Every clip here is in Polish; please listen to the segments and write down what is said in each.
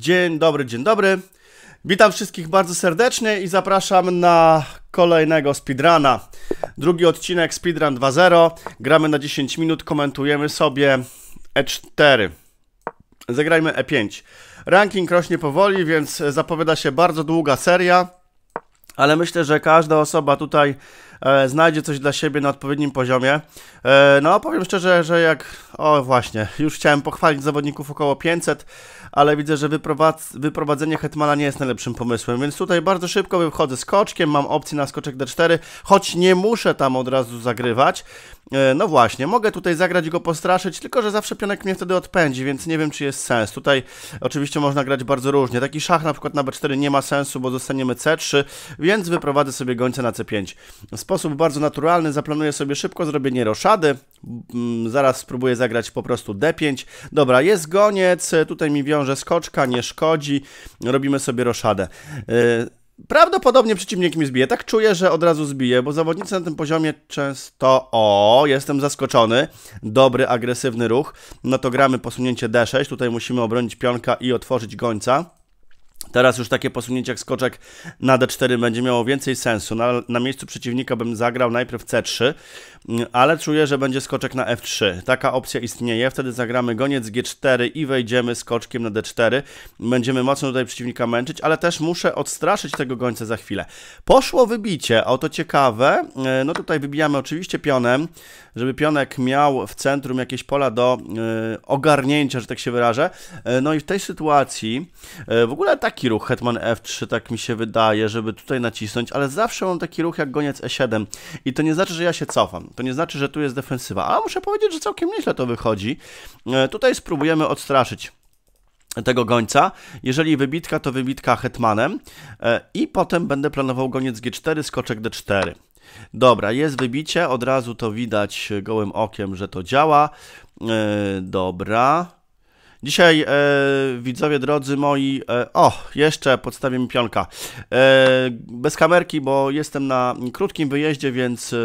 Dzień dobry, dzień dobry. Witam wszystkich bardzo serdecznie i zapraszam na kolejnego speedruna. Drugi odcinek Speedrun 2.0. Gramy na 10 minut, komentujemy sobie E4. Zagrajmy E5. Ranking rośnie powoli, więc zapowiada się bardzo długa seria, ale myślę, że każda osoba tutaj e, znajdzie coś dla siebie na odpowiednim poziomie. E, no, powiem szczerze, że jak... O, właśnie, już chciałem pochwalić zawodników około 500, ale widzę, że wyprowadzenie Hetmana nie jest najlepszym pomysłem, więc tutaj bardzo szybko wychodzę z koczkiem, mam opcję na skoczek d4, choć nie muszę tam od razu zagrywać. E, no właśnie, mogę tutaj zagrać i go postraszyć, tylko że zawsze pionek mnie wtedy odpędzi, więc nie wiem, czy jest sens. Tutaj oczywiście można grać bardzo różnie. Taki szach na przykład na b4 nie ma sensu, bo zostaniemy c3, więc wyprowadzę sobie gońca na c5. W sposób bardzo naturalny zaplanuję sobie szybko zrobienie roszady, Mm, zaraz spróbuję zagrać po prostu D5. Dobra, jest goniec, e, tutaj mi wiąże skoczka, nie szkodzi. Robimy sobie roszadę. E, prawdopodobnie przeciwnik mi zbije. Tak czuję, że od razu zbije, bo zawodnicy na tym poziomie często... O, jestem zaskoczony. Dobry, agresywny ruch. No to gramy posunięcie D6. Tutaj musimy obronić pionka i otworzyć gońca. Teraz już takie posunięcie jak skoczek na D4 będzie miało więcej sensu. Na, na, miejscu przeciwnika bym zagrał najpierw C3, ale czuję, że będzie skoczek na F3. Taka opcja istnieje. Wtedy zagramy goniec G4 i wejdziemy skoczkiem na D4. Będziemy mocno tutaj przeciwnika męczyć, ale też muszę odstraszyć tego gońca za chwilę. Poszło wybicie, oto ciekawe. E, no tutaj wybijamy oczywiście pionem, żeby pionek miał w centrum jakieś pola do e, ogarnięcia, że tak się wyrażę. E, no i w tej sytuacji w ogóle tak taki ruch Hetman F3, tak mi się wydaje, żeby tutaj nacisnąć, ale zawsze mam taki ruch jak goniec E7 i to nie znaczy, że ja się cofam, to nie znaczy, że tu jest defensywa, a muszę powiedzieć, że całkiem nieźle to wychodzi. E, tutaj spróbujemy odstraszyć tego gońca. Jeżeli wybitka, to wybitka hetmanem e, i potem będę planował goniec G4, skoczek D4. Dobra, jest wybicie, od razu to widać gołym okiem, że to działa. E, dobra, Dzisiaj, e, widzowie drodzy moi, e, o, jeszcze podstawię mi pionka. E, bez kamerki, bo jestem na krótkim wyjeździe, więc e,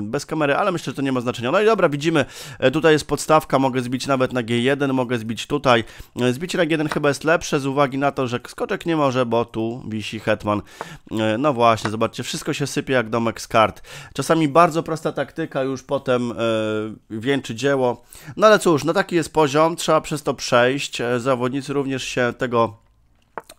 bez kamery, ale myślę, że to nie ma znaczenia. No i dobra, widzimy, e, tutaj jest podstawka, mogę zbić nawet na G1, mogę zbić tutaj. Zbicie na G1 chyba jest lepsze z uwagi na to, że skoczek nie może, bo tu wisi hetman. E, no właśnie, zobaczcie, wszystko się sypie jak domek z kart. Czasami bardzo prosta taktyka, już potem e, wieńczy dzieło. No ale cóż, no taki jest poziom, trzeba przez to przejść przejść. E, zawodnicy również się tego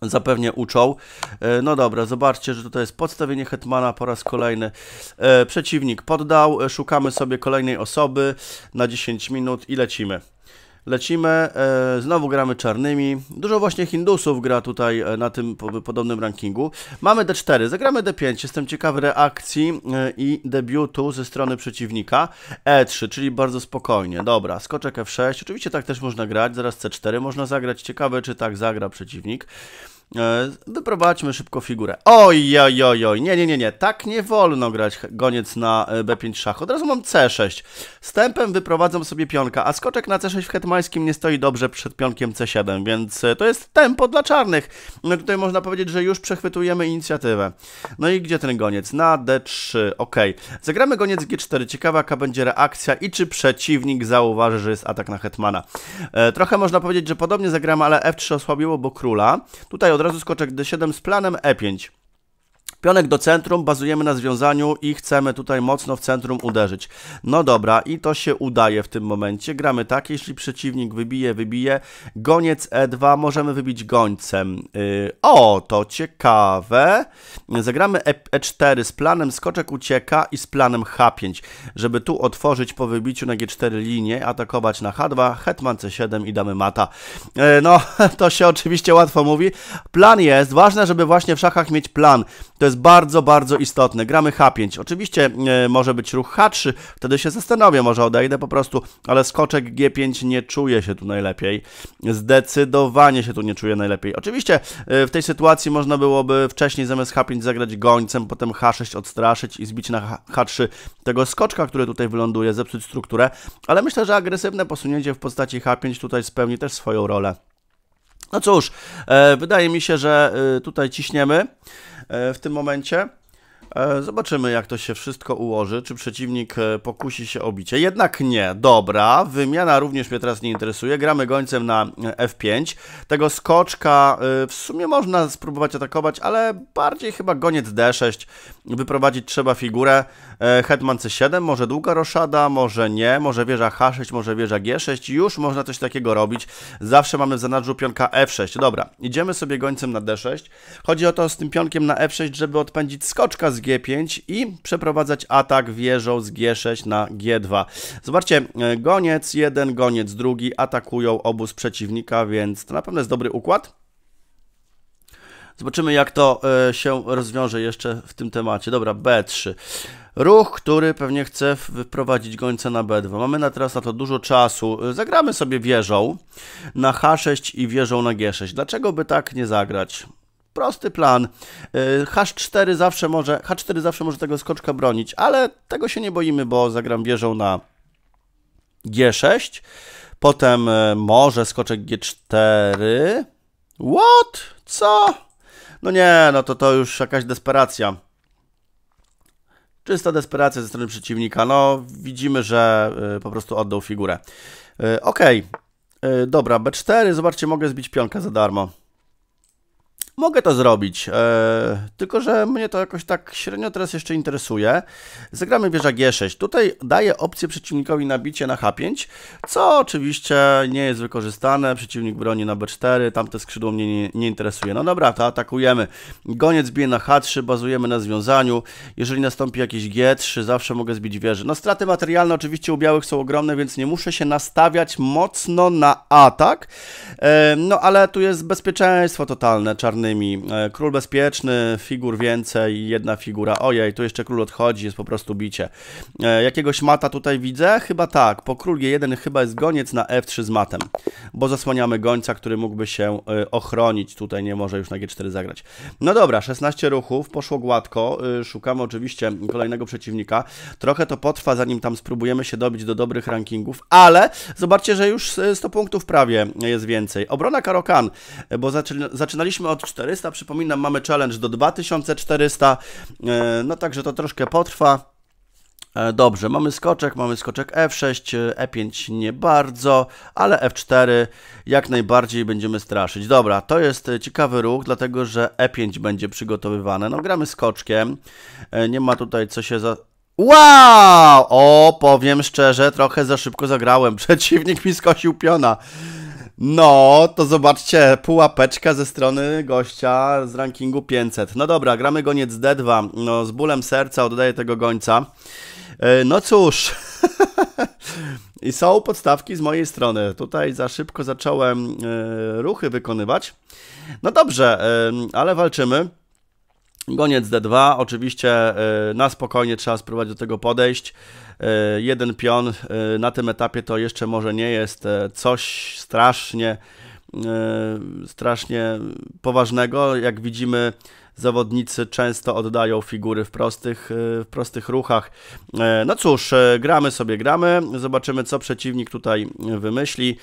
zapewnie uczą. E, no dobra, zobaczcie, że tutaj jest podstawienie Hetmana po raz kolejny. E, przeciwnik poddał, szukamy sobie kolejnej osoby na 10 minut i lecimy. Lecimy, e, znowu gramy czarnymi. Dużo właśnie Hindusów gra tutaj e, na tym podobnym rankingu. Mamy D4, zagramy D5. Jestem ciekawy reakcji e, i debiutu ze strony przeciwnika. E3, czyli bardzo spokojnie. Dobra, skoczek F6. Oczywiście tak też można grać. Zaraz C4 można zagrać. Ciekawe, czy tak zagra przeciwnik. E, wyprowadźmy szybko figurę. Oj, oj, oj, oj, nie, nie, nie, nie, tak nie wolno grać goniec na e, B5 szach. Od razu mam C6. Stępem wyprowadzam sobie pionka, a skoczek na C6 w hetmańskim nie stoi dobrze przed pionkiem C7, więc e, to jest tempo dla czarnych. No tutaj można powiedzieć, że już przechwytujemy inicjatywę. No i gdzie ten goniec? Na D3, ok. Zagramy goniec G4, ciekawa jaka będzie reakcja i czy przeciwnik zauważy, że jest atak na hetmana. trochę można powiedzieć, że podobnie zagramy, ale F3 osłabiło, bo króla. Tutaj od razu skoczek D7 z planem E5. Pionek do centrum, bazujemy na związaniu i chcemy tutaj mocno w centrum uderzyć. No dobra, i to się udaje w tym momencie. Gramy tak, jeśli przeciwnik wybije, wybije. Goniec E2 możemy wybić gońcem. Yy, o, to ciekawe. Zagramy E4 e z planem skoczek ucieka i z planem H5, żeby tu otworzyć po wybiciu na G4 linię, atakować na H2, hetman C7 i damy mata. Yy, no, to się oczywiście łatwo mówi. Plan jest, ważne, żeby właśnie w szachach mieć plan. To jest bardzo, bardzo istotne. Gramy H5. Oczywiście e, może być ruch H3, wtedy się zastanowię, może odejdę po prostu, ale skoczek G5 nie czuje się tu najlepiej. Zdecydowanie się tu nie czuje najlepiej. Oczywiście e, w tej sytuacji można byłoby wcześniej zamiast H5 zagrać gońcem, potem H6 odstraszyć i zbić na H3 tego skoczka, który tutaj wyląduje, zepsuć strukturę, ale myślę, że agresywne posunięcie w postaci H5 tutaj spełni też swoją rolę. No cóż, e, wydaje mi się, że e, tutaj ciśniemy. E, w tym momencie. E, zobaczymy, jak to się wszystko ułoży. Czy przeciwnik e, pokusi się o bicie? Jednak nie. Dobra, wymiana również mnie teraz nie interesuje. Gramy gońcem na e, F5. Tego skoczka w sumie można spróbować atakować, ale bardziej chyba goniec D6. Wyprowadzić trzeba figurę. Hetman C7, może długa roszada, może nie, może wieża H6, może wieża G6. Już można coś takiego robić. Zawsze mamy w zanadrzu pionka F6. Dobra, idziemy sobie gońcem na D6. Chodzi o to z tym pionkiem na F6, żeby odpędzić skoczka z z G5 i przeprowadzać atak wieżą z G6 na G2. Zobaczcie, e, goniec jeden, goniec drugi atakują obóz przeciwnika, więc to na pewno jest dobry układ. Zobaczymy, jak to e, się rozwiąże jeszcze w tym temacie. Dobra, B3. Ruch, który pewnie chce wyprowadzić gońca na B2. Mamy na teraz na to dużo czasu. E, zagramy sobie wieżą na H6 i wieżą na G6. Dlaczego by tak nie zagrać? prosty plan. E, H4 zawsze może, H4 zawsze może tego skoczka bronić, ale tego się nie boimy, bo zagram wieżą na G6. Potem e, może skoczek G4. What? Co? No nie, no to to już jakaś desperacja. Czysta desperacja ze strony przeciwnika. No, widzimy, że e, po prostu oddał figurę. Okej. Okay. Dobra, B4. Zobaczcie, mogę zbić pionkę za darmo. Mogę to zrobić, e, tylko że mnie to jakoś tak średnio teraz jeszcze interesuje. Zagramy wieża G6. Tutaj daję opcję przeciwnikowi na bicie na H5, co oczywiście nie jest wykorzystane. Przeciwnik broni na B4, tamte skrzydło mnie nie, nie interesuje. No dobra, to atakujemy. Goniec bije na H3, bazujemy na związaniu. Jeżeli nastąpi jakieś G3, zawsze mogę zbić wieżę. No straty materialne oczywiście u białych są ogromne, więc nie muszę się nastawiać mocno na atak. E, no ale tu jest bezpieczeństwo totalne, czarny innymi. E, król bezpieczny, figur więcej, jedna figura. Ojej, tu jeszcze król odchodzi, jest po prostu bicie. E, jakiegoś mata tutaj widzę? Chyba tak. Po król G1 chyba jest goniec na F3 z matem, bo zasłaniamy gońca, który mógłby się e, ochronić. Tutaj nie może już na G4 zagrać. No dobra, 16 ruchów, poszło gładko. Szukamy oczywiście kolejnego przeciwnika. Trochę to potrwa, zanim tam spróbujemy się dobić do dobrych rankingów, ale zobaczcie, że już 100 punktów prawie jest więcej. Obrona Karokan, bo zaczynaliśmy od 2400. Przypominam, mamy challenge do 2400, e, no także to troszkę potrwa. E, dobrze, mamy skoczek, mamy skoczek F6, E5 e nie bardzo, ale F4 jak najbardziej będziemy straszyć. Dobra, to jest ciekawy ruch, dlatego że E5 będzie przygotowywane. No gramy skoczkiem, nie ma tutaj co się za... Wow! O, powiem szczerze, trochę za szybko zagrałem. Przeciwnik mi skosił piona. No, to zobaczcie, pułapeczka ze strony gościa z rankingu 500. No dobra, gramy goniec D2. No, z bólem serca oddaję tego gońca. E, no cóż, i są podstawki z mojej strony. Tutaj za szybko zacząłem e, ruchy wykonywać. No dobrze, e, ale walczymy. Goniec D2, oczywiście na spokojnie trzeba spróbować do tego podejść. E, jeden pion e, na tym etapie to jeszcze może nie jest e, coś strasznie strasznie poważnego. Jak widzimy, Zawodnicy często oddają figury w prostych, e, w prostych ruchach. E, no cóż, e, gramy sobie, gramy. Zobaczymy, co przeciwnik tutaj wymyśli.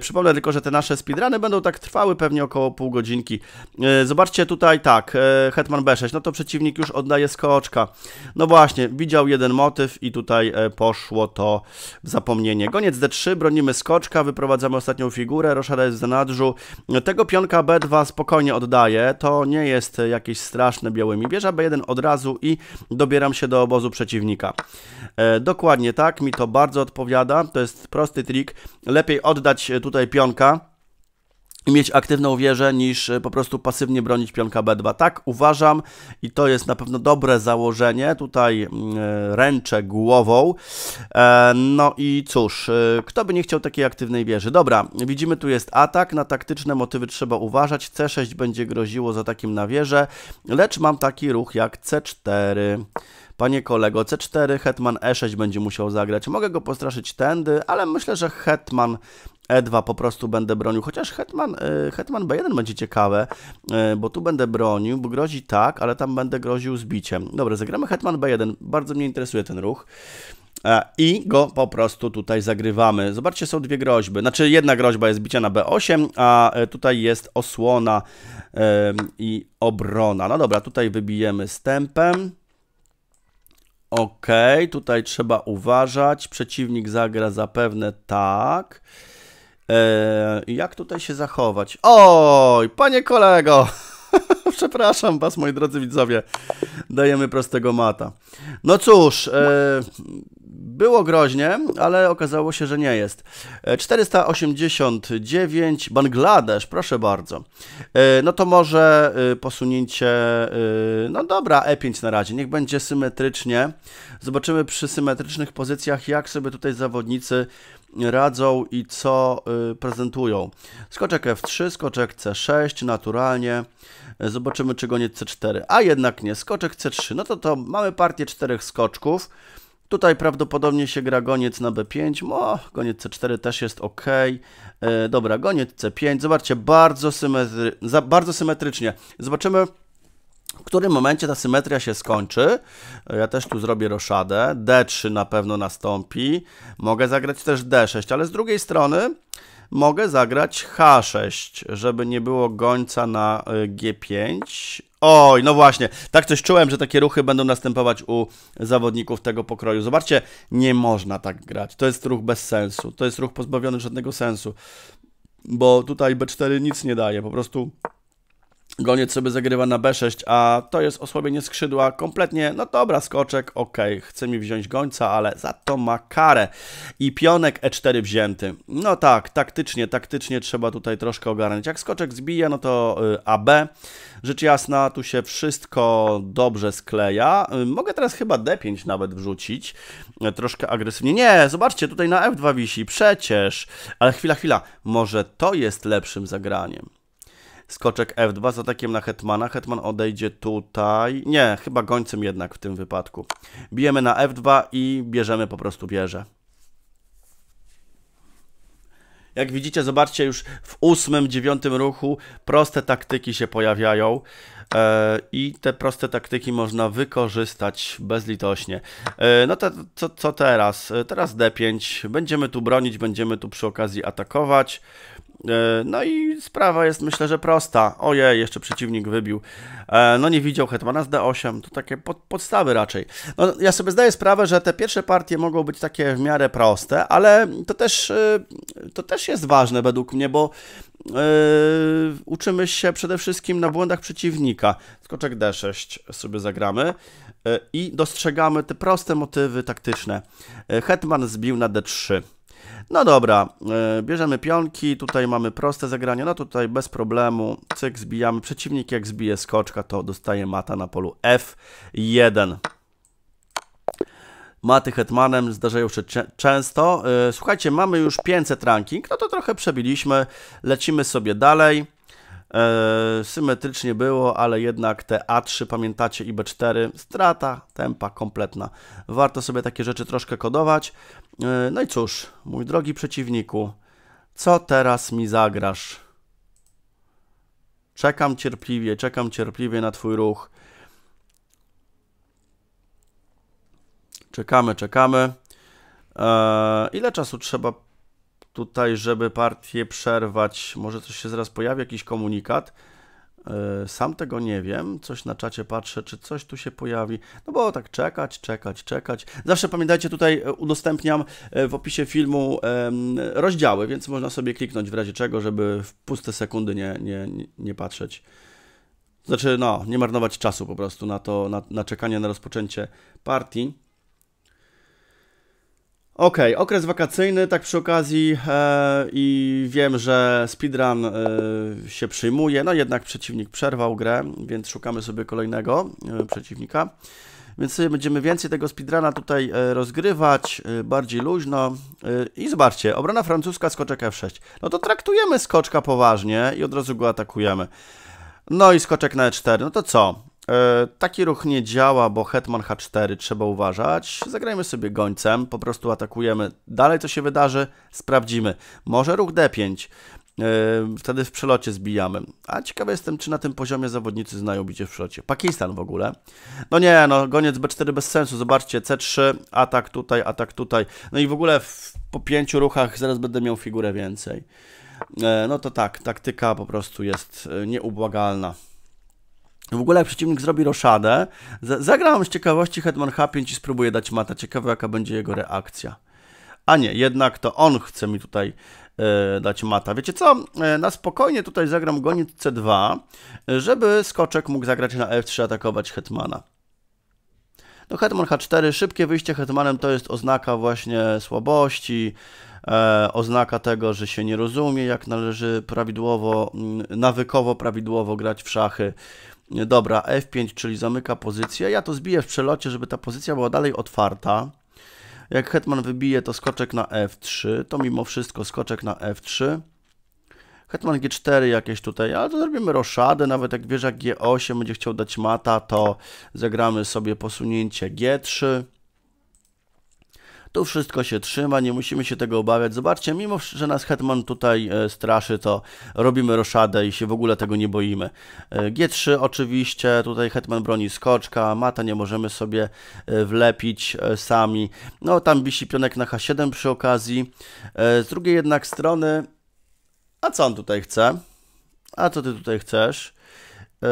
Przypomnę tylko, że te nasze speedruny będą tak trwały pewnie około pół godzinki. Zobaczcie tutaj, tak, Hetman B6. No to przeciwnik już oddaje skoczka. No właśnie, widział jeden motyw i tutaj poszło to w zapomnienie. Goniec D3, bronimy skoczka, wyprowadzamy ostatnią figurę, roszada jest w zanadrzu. Tego pionka B2 spokojnie oddaje, to nie jest jakiś jakieś straszne białymi. Bierze B1 od razu i dobieram się do obozu przeciwnika. E, dokładnie tak, mi to bardzo odpowiada. To jest prosty trik. Lepiej oddać e, tutaj pionka mieć aktywną wieżę niż e, po prostu pasywnie bronić pionka B2. Tak uważam i to jest na pewno dobre założenie. Tutaj mm, e, ręczę głową. E, no i cóż, kto by nie chciał takiej aktywnej wieży? Dobra, widzimy tu jest atak. Na taktyczne motywy trzeba uważać. C6 będzie groziło za takim na wieżę, lecz mam taki ruch jak C4. Panie kolego, C4, hetman E6 będzie musiał zagrać. Mogę go postraszyć tędy, ale myślę, że hetman E2 po prostu będę bronił, chociaż Hetman, e, Hetman B1 będzie ciekawe, e, bo tu będę bronił, bo grozi tak, ale tam będę groził zbiciem. Dobra, zagramy Hetman B1, bardzo mnie interesuje ten ruch. E, I go po prostu tutaj zagrywamy. Zobaczcie, są dwie groźby. Znaczy, jedna groźba jest bicia na B8, a tutaj jest osłona i obrona. No dobra, tutaj wybijemy stępem. Ok, tutaj trzeba uważać. Przeciwnik zagra zapewne tak. Eee, jak tutaj się zachować? Oj, panie kolego! Przepraszam was, moi drodzy widzowie. Dajemy prostego mata. No cóż, e, było groźnie, ale okazało się, że nie jest. 489 eee, Bangladesz, proszę bardzo. E, no to może y, posunięcie, e, no dobra, E5 na razie. Niech będzie symetrycznie. Zobaczymy przy symetrycznych pozycjach, jak sobie tutaj zawodnicy radzą i co y, prezentują. Skoczek F3, skoczek C6, naturalnie. Zobaczymy, czy goniec C4, a jednak nie. Skoczek C3, no to to mamy partię czterech skoczków. Tutaj prawdopodobnie się gra goniec na B5, o, goniec C4 też jest ok. E, dobra, goniec C5, zobaczcie, bardzo, symetry bardzo symetrycznie. Zobaczymy, w którym momencie ta symetria się skończy. Ja też tu zrobię roszadę. D3 na pewno nastąpi. Mogę zagrać też D6, ale z drugiej strony mogę zagrać H6, żeby nie było gońca na y, G5. Oj, no właśnie, tak coś czułem, że takie ruchy będą następować u zawodników tego pokroju. Zobaczcie, nie można tak grać. To jest ruch bez sensu. To jest ruch pozbawiony żadnego sensu, bo tutaj B4 nic nie daje. Po prostu Goniec sobie zagrywa na B6, a to jest osłabienie skrzydła kompletnie, no dobra, skoczek, ok, chce mi wziąć gońca, ale za to ma karę. I pionek E4 wzięty. No tak, taktycznie, taktycznie trzeba tutaj troszkę ogarnąć. Jak skoczek zbija, no to y, AB. Rzecz jasna, tu się wszystko dobrze skleja. Y, mogę teraz chyba D5 nawet wrzucić, y, troszkę agresywnie. Nie, zobaczcie, tutaj na F2 wisi, przecież. Ale chwila, chwila, może to jest lepszym zagraniem skoczek f2 z atakiem na hetmana. Hetman odejdzie tutaj. Nie, chyba gońcem jednak w tym wypadku. Bijemy na f2 i bierzemy po prostu wieżę. Jak widzicie, zobaczcie, już w ósmym, dziewiątym ruchu proste taktyki się pojawiają e, i te proste taktyki można wykorzystać bezlitośnie. E, no to co, co teraz? E, teraz D5. Będziemy tu bronić, będziemy tu przy okazji atakować. E, no i sprawa jest myślę, że prosta. Ojej, jeszcze przeciwnik wybił. E, no nie widział Hetmana z D8, to takie pod, podstawy raczej. No, ja sobie zdaję sprawę, że te pierwsze partie mogą być takie w miarę proste, ale to też, e, to też jest ważne według mnie, bo yy, uczymy się przede wszystkim na błędach przeciwnika. Skoczek D6 sobie zagramy i dostrzegamy te proste motywy taktyczne. Hetman zbił na D3. No dobra, e, bierzemy pionki, tutaj mamy proste zagranie, no tutaj bez problemu, cyk, zbijamy. Przeciwnik jak zbije skoczka, to dostaje mata na polu F1. Maty hetmanem zdarzają się często. E, słuchajcie, mamy już 500 ranking, no to trochę przebiliśmy, lecimy sobie dalej. E, symetrycznie było, ale jednak te A3, pamiętacie, i B4, strata, tempa kompletna. Warto sobie takie rzeczy troszkę kodować. E, no i cóż, mój drogi przeciwniku, co teraz mi zagrasz? Czekam cierpliwie, czekam cierpliwie na Twój ruch. Czekamy, czekamy. Eee, ile czasu trzeba tutaj, żeby partię przerwać, może coś się zaraz pojawi, jakiś komunikat. E, sam tego nie wiem, coś na czacie patrzę, czy coś tu się pojawi. No bo tak czekać, czekać, czekać. Zawsze pamiętajcie, tutaj e, udostępniam e, w opisie filmu rozdziały, więc można sobie kliknąć w razie czego, żeby w puste sekundy nie, nie, nie patrzeć. Znaczy, no, nie marnować czasu po prostu na to, na, na czekanie na rozpoczęcie partii. Okej, okay, okres wakacyjny, tak przy okazji e, i wiem, że speedrun e, się przyjmuje, no jednak przeciwnik przerwał grę, więc szukamy sobie kolejnego e, przeciwnika. Więc będziemy więcej tego speedruna tutaj e, rozgrywać, e, bardziej luźno. E, I zobaczcie, obrona francuska, skoczek F6. No to traktujemy skoczka poważnie i od razu go atakujemy. No i skoczek na E4, no to co? E, taki ruch nie działa, bo hetman h4 trzeba uważać. Zagrajmy sobie gońcem, po prostu atakujemy. Dalej co się wydarzy, sprawdzimy. Może ruch d5, e, wtedy w przelocie zbijamy. A ciekawy jestem, czy na tym poziomie zawodnicy znają bicie w przelocie. Pakistan w ogóle. No nie, no goniec b4 bez sensu, zobaczcie, c3, atak tutaj, atak tutaj. No i w ogóle w, po pięciu ruchach zaraz będę miał figurę więcej. E, no to tak, taktyka po prostu jest nieubłagalna. W ogóle jak przeciwnik zrobi roszadę, zagrałem z ciekawości Hetman H5 i spróbuję dać mata. Ciekawe jaka będzie jego reakcja. A nie, jednak to on chce mi tutaj e, dać mata. Wiecie co, e, na spokojnie tutaj zagram goniec C2, żeby skoczek mógł zagrać na F3, atakować Hetmana. No Hetman H4, szybkie wyjście Hetmanem to jest oznaka właśnie słabości, e, oznaka tego, że się nie rozumie, jak należy prawidłowo, mm, nawykowo prawidłowo grać w szachy. Dobra, F5, czyli zamyka pozycję. Ja to zbiję w przelocie, żeby ta pozycja była dalej otwarta. Jak hetman wybije, to skoczek na F3. To mimo wszystko skoczek na F3. Hetman G4 jakieś tutaj, ale to zrobimy roszadę, nawet jak wieża G8 będzie chciał dać mata, to zagramy sobie posunięcie G3. Tu wszystko się trzyma, nie musimy się tego obawiać. Zobaczcie, mimo że nas Hetman tutaj e, straszy, to robimy roszadę i się w ogóle tego nie boimy. E, G3 oczywiście, tutaj Hetman broni skoczka, mata nie możemy sobie e, wlepić sami. No tam wisi pionek na H7 przy okazji. Z drugiej jednak strony, a co on tutaj chce? A co ty tutaj chcesz? Yy,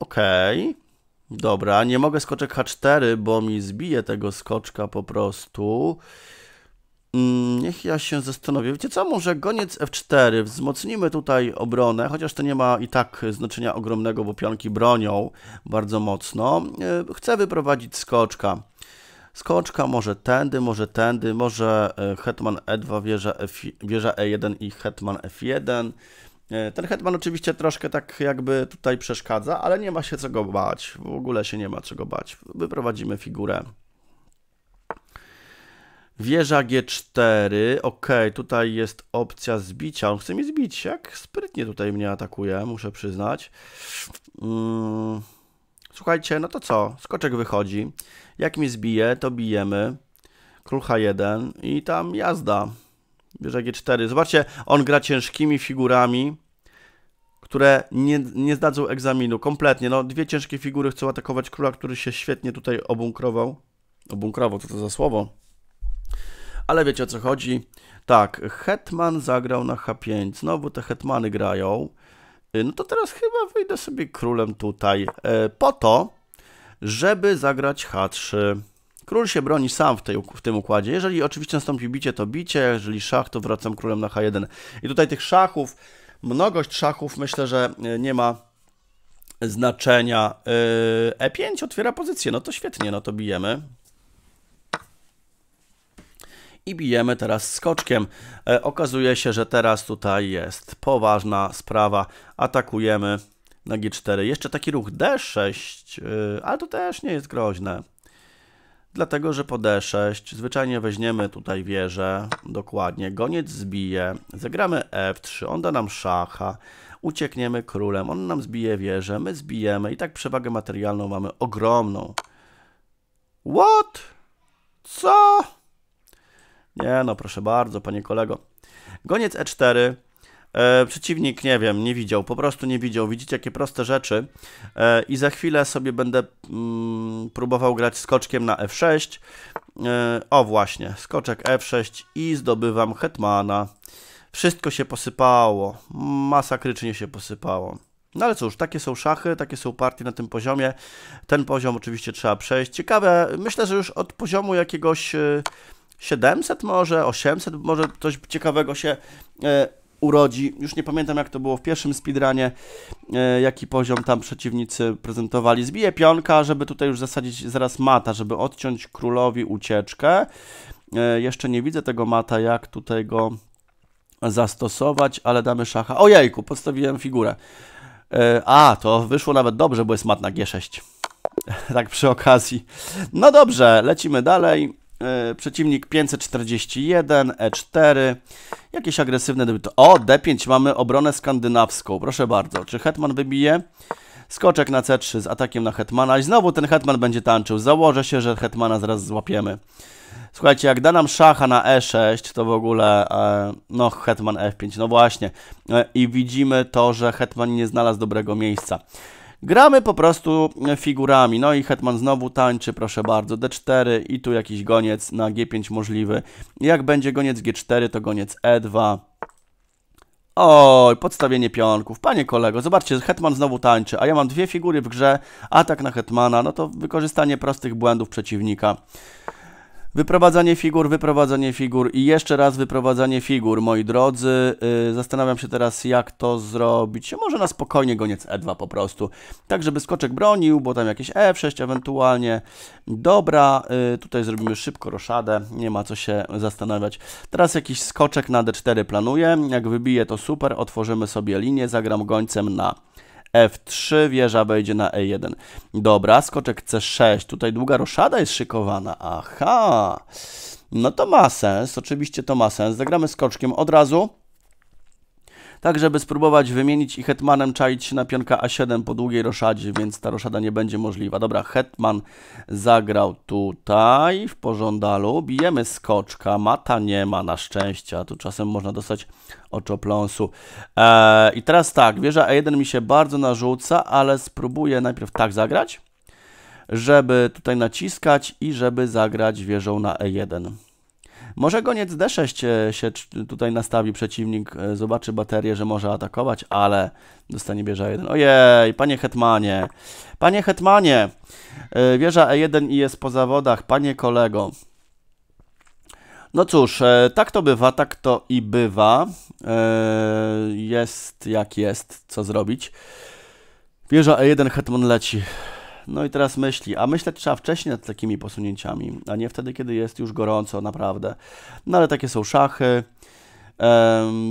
Okej. Okay. Dobra, nie mogę skoczek H4, bo mi zbije tego skoczka po prostu. Mm, niech ja się zastanowię. Wiecie co, może goniec F4, wzmocnimy tutaj obronę, chociaż to nie ma i tak znaczenia ogromnego, bo pionki bronią bardzo mocno. E, chcę wyprowadzić skoczka. Skoczka może tędy, może tędy, może e, hetman E2, wieża, F, wieża E1 i hetman F1. E, ten hetman oczywiście troszkę tak jakby tutaj przeszkadza, ale nie ma się czego bać. W ogóle się nie ma czego bać. Wyprowadzimy figurę. Wieża G4. Ok, tutaj jest opcja zbicia. On chce mi zbić. Jak sprytnie tutaj mnie atakuje, muszę przyznać. Mm. Słuchajcie, no to co? Skoczek wychodzi. Jak mi zbije, to bijemy. Król H1 i tam jazda. Bierze G4. Zobaczcie, on gra ciężkimi figurami, które nie, nie zdadzą egzaminu kompletnie. No, dwie ciężkie figury chcą atakować króla, który się świetnie tutaj obunkrował. Obunkrował, co to za słowo? Ale wiecie o co chodzi. Tak, Hetman zagrał na H5. Znowu te Hetmany grają. Y, no to teraz chyba wyjdę sobie królem tutaj. Y, po to, żeby zagrać H3. Król się broni sam w, tej, w tym układzie. Jeżeli oczywiście nastąpi bicie, to bicie. Jeżeli szach, to wracam królem na h1. I tutaj tych szachów, mnogość szachów myślę, że e, nie ma znaczenia. E5 e otwiera pozycję. No to świetnie, no to bijemy i bijemy teraz skoczkiem. E, okazuje się, że teraz tutaj jest poważna sprawa. Atakujemy na G4. Jeszcze taki ruch D6, yy, e, ale to też nie jest groźne. Dlatego, że po D6 zwyczajnie weźmiemy tutaj wieżę, dokładnie, goniec zbije, zagramy F3, on da nam szacha, uciekniemy królem, on nam zbije wieżę, my zbijemy i tak przewagę materialną mamy ogromną. What? Co? Nie no, proszę bardzo, panie kolego. Goniec E4, E, przeciwnik, nie wiem, nie widział, po prostu nie widział. Widzicie, jakie proste rzeczy. E, I za chwilę sobie będę mm, próbował grać skoczkiem na F6. E, o właśnie, skoczek F6 i zdobywam hetmana. Wszystko się posypało, masakrycznie się posypało. No ale cóż, takie są szachy, takie są partie na tym poziomie. Ten poziom oczywiście trzeba przejść. Ciekawe, myślę, że już od poziomu jakiegoś 700 e, może, 800 może coś ciekawego się e, urodzi. Już nie pamiętam, jak to było w pierwszym speedrunie, e, jaki poziom tam przeciwnicy prezentowali. Zbije pionka, żeby tutaj już zasadzić zaraz mata, żeby odciąć królowi ucieczkę. E, jeszcze nie widzę tego mata, jak tutaj go zastosować, ale damy szacha. o jajku podstawiłem figurę. E, a, to wyszło nawet dobrze, bo jest mat na G6. tak przy okazji. No dobrze, lecimy dalej. Yy, przeciwnik 541, E4, jakieś agresywne debiuty. O, D5, mamy obronę skandynawską, proszę bardzo. Czy Hetman wybije? Skoczek na C3 z atakiem na Hetmana i znowu ten Hetman będzie tańczył. Założę się, że Hetmana zaraz złapiemy. Słuchajcie, jak da nam szacha na E6, to w ogóle, e, no, Hetman F5, no właśnie. E, I widzimy to, że Hetman nie znalazł dobrego miejsca. Gramy po prostu figurami. No i hetman znowu tańczy, proszę bardzo. D4 i tu jakiś goniec na G5 możliwy. Jak będzie goniec G4, to goniec E2. Oj, podstawienie pionków. Panie kolego, zobaczcie, hetman znowu tańczy, a ja mam dwie figury w grze. Atak na hetmana, no to wykorzystanie prostych błędów przeciwnika. Wyprowadzanie figur, wyprowadzanie figur i jeszcze raz wyprowadzanie figur, moi drodzy. Y, zastanawiam się teraz, jak to zrobić. Może na spokojnie goniec E2 po prostu. Tak, żeby skoczek bronił, bo tam jakieś E6 ewentualnie. Dobra, y, tutaj zrobimy szybko roszadę, nie ma co się zastanawiać. Teraz jakiś skoczek na D4 planuję. Jak wybije to super, otworzymy sobie linię, zagram gońcem na F3, wieża wejdzie na E1. Dobra, skoczek C6, tutaj długa roszada jest szykowana, aha. No to ma sens, oczywiście to ma sens. Zagramy skoczkiem od razu tak żeby spróbować wymienić i hetmanem czaić się na pionka a7 po długiej roszadzie, więc ta roszada nie będzie możliwa. Dobra, hetman zagrał tutaj w pożądalu, bijemy skoczka, mata nie ma na szczęście, a tu czasem można dostać oczopląsu. Eee, I teraz tak, wieża A1 mi się bardzo narzuca, ale spróbuję najpierw tak zagrać, żeby tutaj naciskać i żeby zagrać wieżą na E1. Może koniec D6 e, się tutaj nastawi przeciwnik, e, zobaczy baterię, że może atakować, ale dostanie wieża 1. Ojej, panie hetmanie, panie hetmanie, e, wieża E1 i jest po zawodach, panie kolego. No cóż, tak to bywa, tak to i bywa. Jest jak jest, co zrobić. Wieża E1, hetman leci. No i teraz myśli, a myśleć trzeba wcześniej nad takimi posunięciami, a nie wtedy, kiedy jest już gorąco, naprawdę. No ale takie są szachy.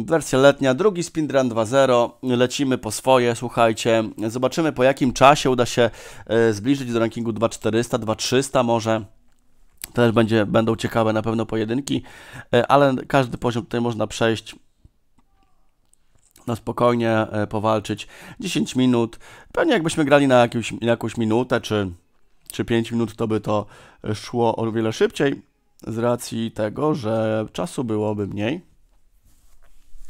wersja letnia, drugi Spindran 2.0, lecimy po swoje, słuchajcie, zobaczymy po jakim czasie uda się e, zbliżyć do rankingu 2.400, 2.300 może, też będzie, będą ciekawe na pewno pojedynki, e, ale każdy poziom tutaj można przejść na spokojnie e, powalczyć 10 minut. Pewnie jakbyśmy grali na, jakimś, jakąś minutę czy, czy 5 minut, to by to szło o wiele szybciej, z racji tego, że czasu byłoby mniej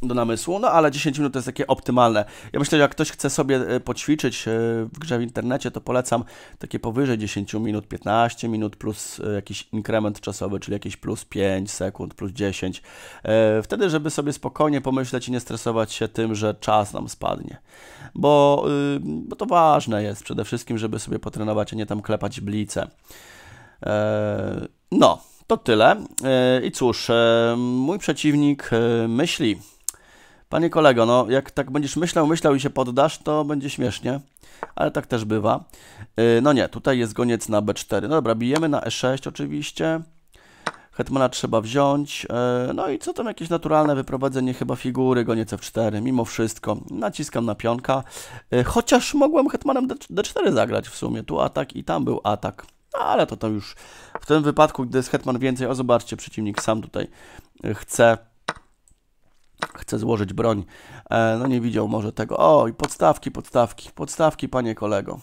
do namysłu, no ale 10 minut to jest takie optymalne. Ja myślę, że jak ktoś chce sobie e, poćwiczyć e, w grze w internecie, to polecam takie powyżej 10 minut, 15 minut plus e, jakiś inkrement czasowy, czyli jakieś plus 5 sekund, plus 10. Wtedy, żeby sobie spokojnie pomyśleć i nie stresować się tym, że czas nam spadnie. Bo, y, bo to ważne jest przede wszystkim, żeby sobie potrenować, a nie tam klepać blice. No, to tyle. I cóż, mój przeciwnik myśli. Panie kolego, no jak tak będziesz myślał, myślał i się poddasz, to będzie śmiesznie, ale tak też bywa. Y, no nie, tutaj jest goniec na b4. No dobra, bijemy na e6 oczywiście. Hetmana trzeba wziąć. Y, no i co tam, jakieś naturalne wyprowadzenie chyba figury, goniec f4, mimo wszystko. Naciskam na pionka, y, chociaż mogłem hetmanem d4 zagrać w sumie. Tu atak i tam był atak. No, ale to to już w tym wypadku, gdy jest hetman więcej, o zobaczcie, przeciwnik sam tutaj chce chce złożyć broń. E, no nie widział może tego. O, i podstawki, podstawki, podstawki, panie kolego.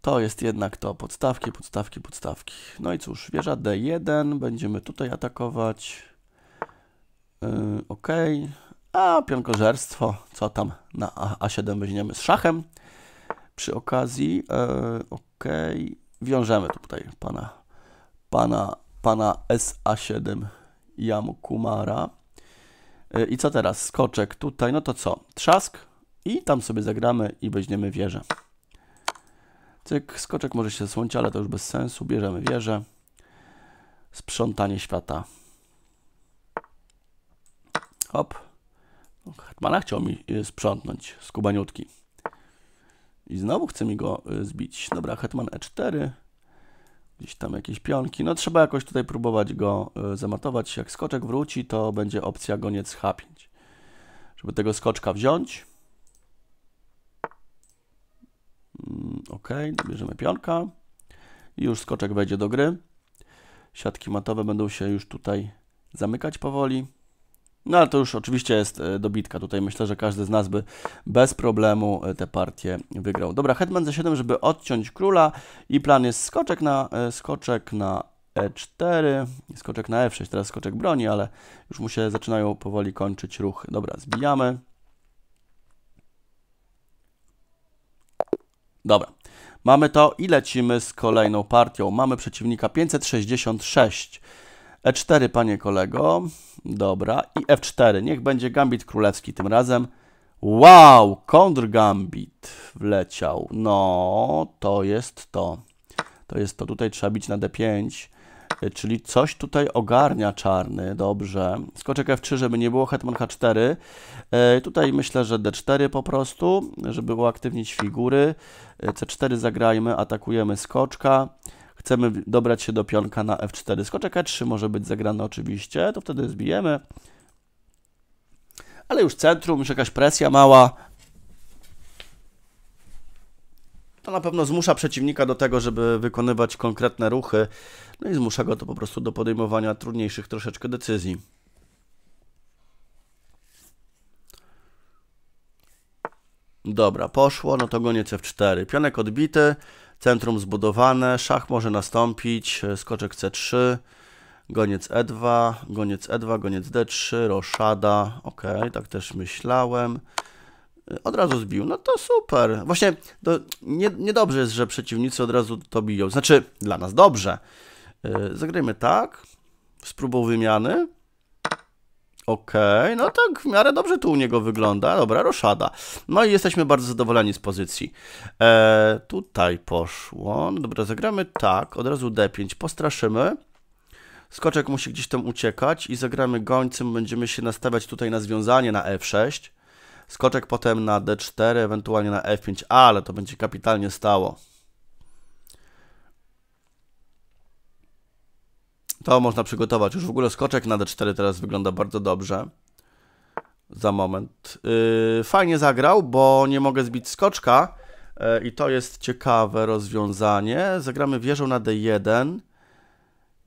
To jest jednak to. Podstawki, podstawki, podstawki. No i cóż, wieża D1. Będziemy tutaj atakować. Yy, e, ok. A pionkożerstwo, co tam na A7 weźmiemy z szachem. Przy okazji, yy, e, ok. Wiążemy tutaj pana, pana, pana SA7 Jamu Kumara. E, I co teraz? Skoczek tutaj, no to co? Trzask i tam sobie zagramy i weźmiemy wieżę. Cyk, skoczek może się zasłonić, ale to już bez sensu. Bierzemy wieżę. Sprzątanie świata. Hop. No, Hetmana chciał mi e, sprzątnąć z I znowu chce mi go e, zbić. Dobra, Hetman E4 gdzieś tam jakieś pionki. No trzeba jakoś tutaj próbować go e, zamatować. Jak skoczek wróci, to będzie opcja goniec H5. Żeby tego skoczka wziąć. Mm, ok, bierzemy pionka. I już skoczek wejdzie do gry. Siatki matowe będą się już tutaj zamykać powoli. No ale to już oczywiście jest e, dobitka. Tutaj myślę, że każdy z nas by bez problemu e, tę partię wygrał. Dobra, hetman za 7 żeby odciąć króla i plan jest skoczek na, e, skoczek na e4, skoczek na f6, teraz skoczek broni, ale już mu się zaczynają powoli kończyć ruchy. Dobra, zbijamy. Dobra, mamy to i lecimy z kolejną partią. Mamy przeciwnika 566. E4, panie kolego. Dobra. I F4. Niech będzie gambit królewski tym razem. Wow! Kontrgambit wleciał. No, to jest to. To jest to. Tutaj trzeba bić na D5. E, czyli coś tutaj ogarnia czarny. Dobrze. Skoczek F3, żeby nie było. Hetman H4. E, tutaj myślę, że D4 po prostu, żeby uaktywnić figury. E, C4 zagrajmy. Atakujemy skoczka chcemy dobrać się do pionka na f4, skoczek e3 może być zagrane oczywiście, to wtedy zbijemy. Ale już centrum, już jakaś presja mała. To na pewno zmusza przeciwnika do tego, żeby wykonywać konkretne ruchy, no i zmusza go to po prostu do podejmowania trudniejszych troszeczkę decyzji. Dobra, poszło, no to goniec f4. Pionek odbity, Centrum zbudowane, szach może nastąpić, e, skoczek C3, goniec E2, goniec E2, goniec D3, roszada, ok, tak też myślałem. E, od razu zbił, no to super. Właśnie to nie, niedobrze jest, że przeciwnicy od razu to biją. Znaczy, dla nas dobrze. E, zagrajmy tak, spróbował wymiany. Okej, okay, no tak. tak w miarę dobrze tu u niego wygląda. Dobra, roszada. No i jesteśmy bardzo zadowoleni z pozycji. E, tutaj poszło. No dobra, zagramy tak, od razu D5, postraszymy. Skoczek musi gdzieś tam uciekać i zagramy gońcem, będziemy się nastawiać tutaj na związanie na F6. Skoczek potem na D4, ewentualnie na F5, ale to będzie kapitalnie stało. To można przygotować. Już w ogóle skoczek na D4 teraz wygląda bardzo dobrze. Za moment. Yy, fajnie zagrał, bo nie mogę zbić skoczka. Yy, I to jest ciekawe rozwiązanie. Zagramy wieżą na D1.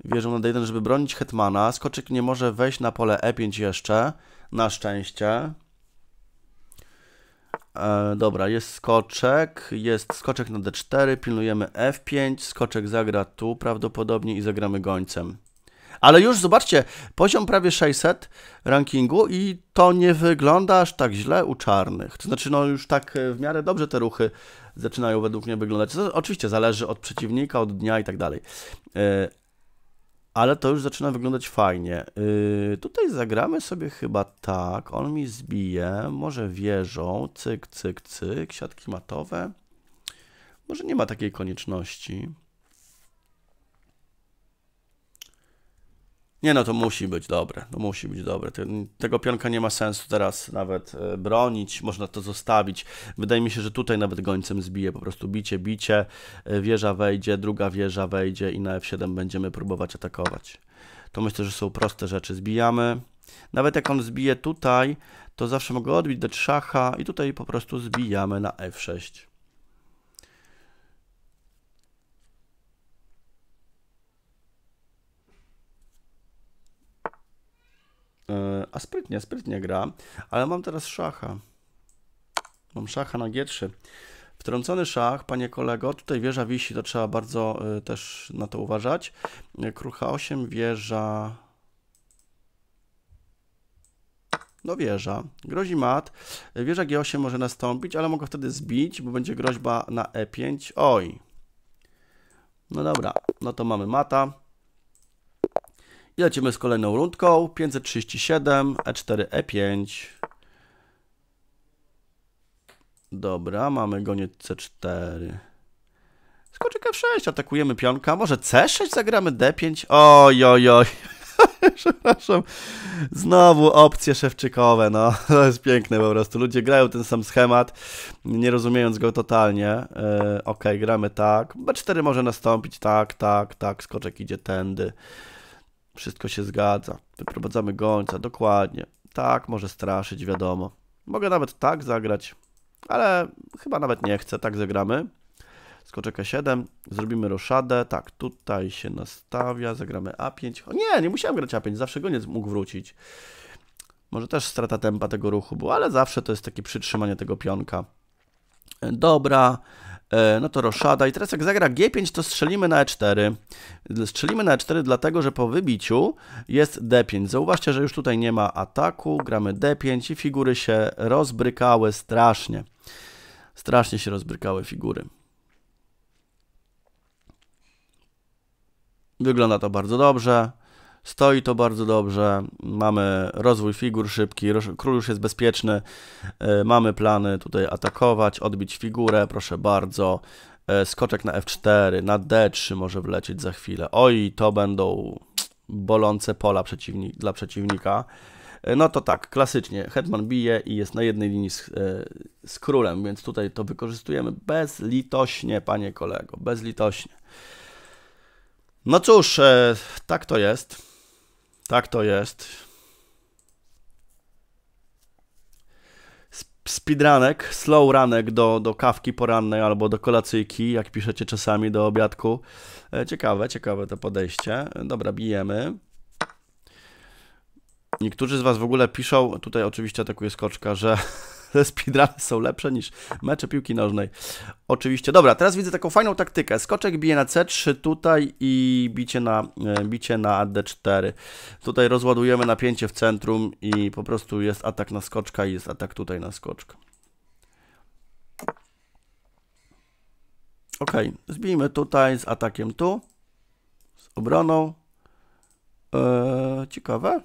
Wieżą na D1, żeby bronić Hetmana. Skoczek nie może wejść na pole E5 jeszcze. Na szczęście. E, dobra, jest skoczek, jest skoczek na d4, pilnujemy f5, skoczek zagra tu prawdopodobnie i zagramy gońcem. Ale już zobaczcie, poziom prawie 600 rankingu i to nie wygląda aż tak źle u czarnych. To znaczy, no już tak e, w miarę dobrze te ruchy zaczynają według mnie wyglądać. To oczywiście zależy od przeciwnika, od dnia i tak dalej. E, ale to już zaczyna wyglądać fajnie. E, tutaj zagramy sobie chyba tak. On mi zbije, może wieżą. Cyk, cyk, cyk. Siatki matowe. Może nie ma takiej konieczności. Nie no, to musi być dobre, to musi być dobre. Tego pionka nie ma sensu teraz nawet e, bronić, można to zostawić. Wydaje mi się, że tutaj nawet gońcem zbije, po prostu bicie, bicie, e, wieża wejdzie, druga wieża wejdzie i na F7 będziemy próbować atakować. To myślę, że są proste rzeczy. Zbijamy. Nawet jak on zbije tutaj, to zawsze mogę odbić do szacha i tutaj po prostu zbijamy na F6. E, a sprytnie, sprytnie gra, ale mam teraz szacha. Mam szacha na G3. Wtrącony szach, panie kolego, tutaj wieża wisi, to trzeba bardzo e, też na to uważać. E, krucha 8, wieża... No wieża. Grozi mat. Wieża G8 może nastąpić, ale mogę wtedy zbić, bo będzie groźba na E5. Oj. No dobra, no to mamy mata. I lecimy z kolejną rundką. 537, E4, E5. Dobra, mamy goniec C4. Skoczek F6, atakujemy pionka. Może C6 zagramy, D5? Oj, oj, oj. Przepraszam. Znowu opcje szewczykowe, no. To jest piękne po prostu. Ludzie grają ten sam schemat, nie rozumiejąc go totalnie. E, ok, gramy tak. B4 może nastąpić, tak, tak, tak. Skoczek idzie tędy. Wszystko się zgadza. Wyprowadzamy gońca, dokładnie. Tak, może straszyć, wiadomo. Mogę nawet tak zagrać, ale chyba nawet nie chcę, tak zagramy. Skoczek 7 zrobimy roszadę, tak, tutaj się nastawia, zagramy A5. O nie, nie musiałem grać A5, zawsze goniec mógł wrócić. Może też strata tempa tego ruchu była, ale zawsze to jest takie przytrzymanie tego pionka. E, dobra, E, no to roszada. I teraz jak zagra G5, to strzelimy na E4. Strzelimy na E4 dlatego, że po wybiciu jest D5. Zauważcie, że już tutaj nie ma ataku, gramy D5 i figury się rozbrykały strasznie. Strasznie się rozbrykały figury. Wygląda to bardzo dobrze. Stoi to bardzo dobrze, mamy rozwój figur szybki, król już jest bezpieczny, e, mamy plany tutaj atakować, odbić figurę, proszę bardzo. E, skoczek na F4, na D3 może wlecieć za chwilę. Oj, to będą bolące pola przeciwni dla przeciwnika. E, no to tak, klasycznie, Hetman bije i jest na jednej linii z, z królem, więc tutaj to wykorzystujemy bezlitośnie, panie kolego, bezlitośnie. No cóż, tak to jest. Tak to jest. Speedrunek, slow runek do, do kawki porannej albo do kolacyjki, jak piszecie czasami, do obiadku. E, ciekawe, ciekawe to podejście. Dobra, bijemy. Niektórzy z Was w ogóle piszą, tutaj oczywiście atakuje skoczka, że speedruny są lepsze niż mecze piłki nożnej. Oczywiście. Dobra, teraz widzę taką fajną taktykę. Skoczek bije na C3 tutaj i bicie na, e, bicie na D4. Tutaj rozładujemy napięcie w centrum i po prostu jest atak na skoczka i jest atak tutaj na skoczka. Ok, zbijmy tutaj z atakiem tu, z obroną. Eee, ciekawe.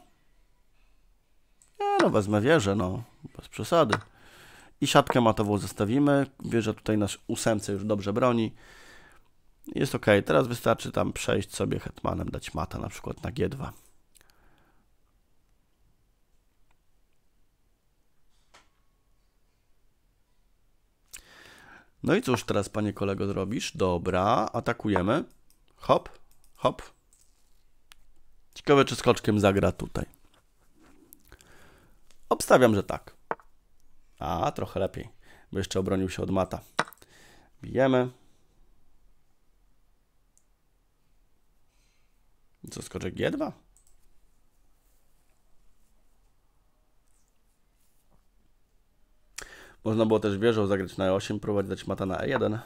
Ja no wezmę wieżę, no, bez przesady. I siatkę matową zostawimy. Wieża tutaj nasz ósemce już dobrze broni. Jest ok. Teraz wystarczy tam przejść sobie hetmanem, dać mata na przykład na G2. No i cóż teraz, panie kolego, zrobisz? Dobra, atakujemy. Hop, hop. Ciekawe, czy skoczkiem zagra tutaj. Obstawiam, że tak. A, trochę lepiej, bo jeszcze obronił się od mata. Bijemy. Co, skoczy G2? Można było też wieżą zagrać na E8, próbować dać mata na E1.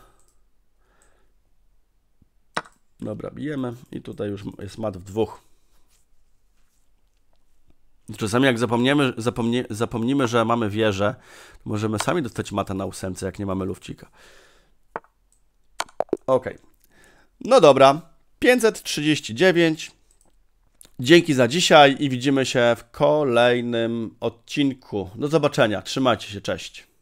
Dobra, bijemy i tutaj już jest mat w dwóch. Czasami jak zapomnimy zapomni zapomnimy, że mamy wieżę, możemy sami dostać mata na ósemce, jak nie mamy lufcika. Ok. No dobra. 539. Dzięki za dzisiaj i widzimy się w kolejnym odcinku. Do zobaczenia. Trzymajcie się. Cześć.